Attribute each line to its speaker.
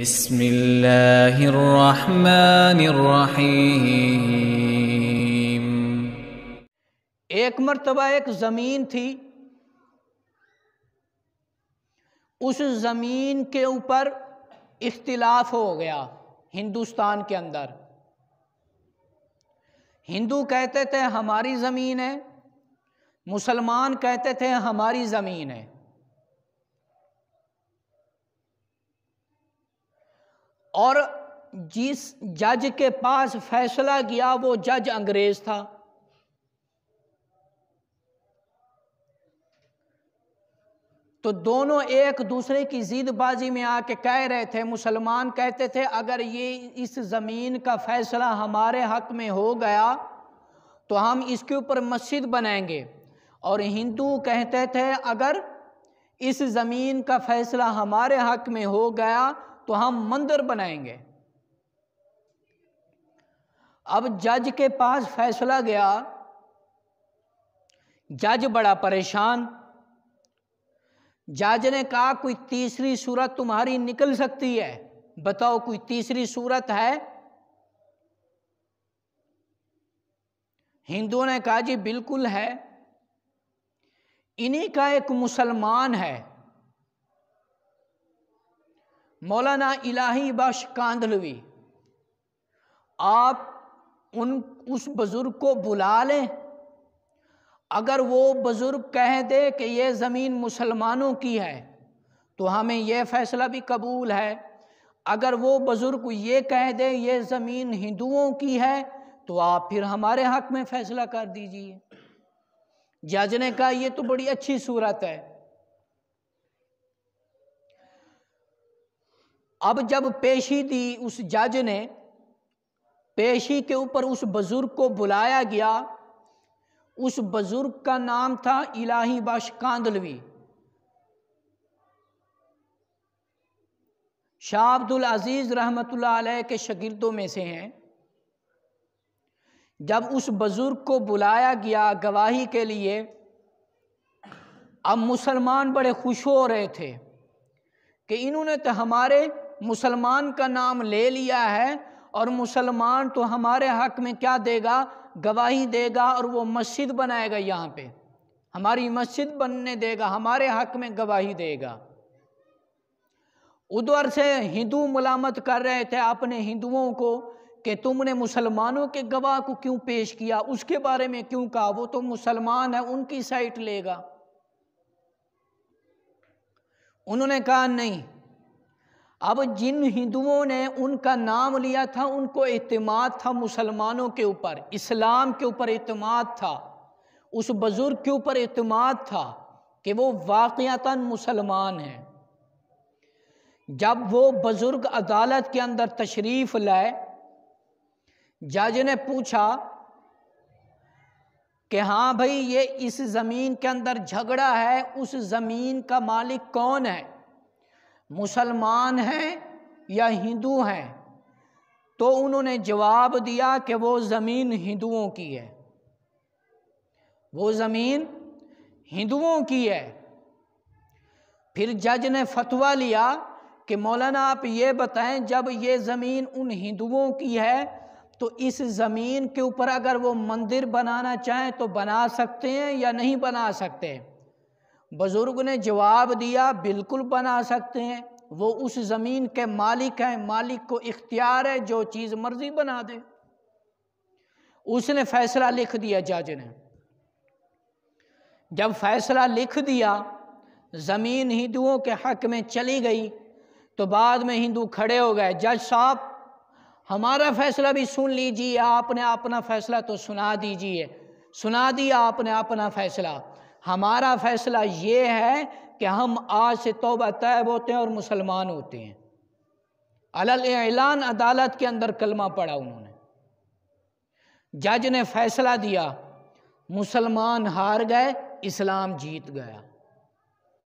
Speaker 1: بسم الله الرحمن الرحيم एक मरतबा एक ज़मीन थी उस ज़मीन के ऊपर इख्तिलाफ हो गया हिंदुस्तान के अंदर हिंदू कहते थे हमारी ज़मीन है मुसलमान कहते थे हमारी ज़मीन है और जिस जज के पास फैसला किया वो जज अंग्रेज था तो दोनों एक दूसरे की जीदबाजी में आके कह रहे थे मुसलमान कहते थे अगर ये इस ज़मीन का फैसला हमारे हक में हो गया तो हम इसके ऊपर मस्जिद बनाएंगे और हिंदू कहते थे अगर इस ज़मीन का फैसला हमारे हक में हो गया तो हम मंदिर बनाएंगे अब जज के पास फैसला गया जज बड़ा परेशान जज ने कहा कोई तीसरी सूरत तुम्हारी निकल सकती है बताओ कोई तीसरी सूरत है हिंदुओं ने कहा जी बिल्कुल है इन्हीं का एक मुसलमान है मौलाना इलाही बख्श कांदलवी आप उन उस बुज़ुर्ग को बुला लें अगर वो बुज़ुर्ग कह दे कि ये ज़मीन मुसलमानों की है तो हमें यह फ़ैसला भी कबूल है अगर वो बुज़ुर्ग ये कह दे ये ज़मीन हिंदुओं की है तो आप फिर हमारे हक़ में फ़ैसला कर दीजिए जज ने कहा यह तो बड़ी अच्छी सूरत है अब जब पेशी दी उस जज ने पेशी के ऊपर उस बुज़ुर्ग को बुलाया गया उस बुज़ुर्ग का नाम था इलाही बाश कांदलवी शाह अब्दुल अजीज़ रहमत के शगिर्दों में से हैं जब उस बुज़ुर्ग को बुलाया गया गवाही के लिए अब मुसलमान बड़े खुश हो रहे थे कि इन्होंने तो हमारे मुसलमान का नाम ले लिया है और मुसलमान तो हमारे हक में क्या देगा गवाही देगा और वो मस्जिद बनाएगा यहाँ पे हमारी मस्जिद बनने देगा हमारे हक में गवाही देगा उधर से हिंदू मुलामत कर रहे थे अपने हिंदुओं को कि तुमने मुसलमानों के गवाह को क्यों पेश किया उसके बारे में क्यों कहा वो तो मुसलमान है उनकी साइट लेगा उन्होंने कहा नहीं अब जिन हिंदुओं ने उनका नाम लिया था उनको अतमाद था मुसलमानों के ऊपर इस्लाम के ऊपर अतमाद था उस बुज़ुर्ग के ऊपर अतमाद था कि वो वाक़ता मुसलमान हैं जब वो बुज़ुर्ग अदालत के अंदर तशरीफ़ लाए जज ने पूछा कि हाँ भाई ये इस ज़मीन के अंदर झगड़ा है उस ज़मीन का मालिक कौन है मुसलमान हैं या हिंदू हैं तो उन्होंने जवाब दिया कि वो ज़मीन हिंदुओं की है वो ज़मीन हिंदुओं की है फिर जज ने फतवा लिया कि मौलाना आप ये बताएं जब ये ज़मीन उन हिंदुओं की है तो इस ज़मीन के ऊपर अगर वो मंदिर बनाना चाहें तो बना सकते हैं या नहीं बना सकते हैं बुज़ुर्ग ने जवाब दिया बिल्कुल बना सकते हैं वो उस ज़मीन के मालिक हैं मालिक को इख्तियार है जो चीज़ मर्जी बना दे उसने फैसला लिख दिया जज ने जब फैसला लिख दिया ज़मीन हिंदुओं के हक में चली गई तो बाद में हिंदू खड़े हो गए जज साहब हमारा फैसला भी सुन लीजिए आपने अपना फैसला तो सुना दीजिए सुना दिया आपने अपना फैसला हमारा फैसला ये है कि हम आज से तोबा तैब होते हैं और मुसलमान होते हैं अलल ऐलान अदालत के अंदर कलमा पड़ा उन्होंने जज ने फैसला दिया मुसलमान हार गए इस्लाम जीत गया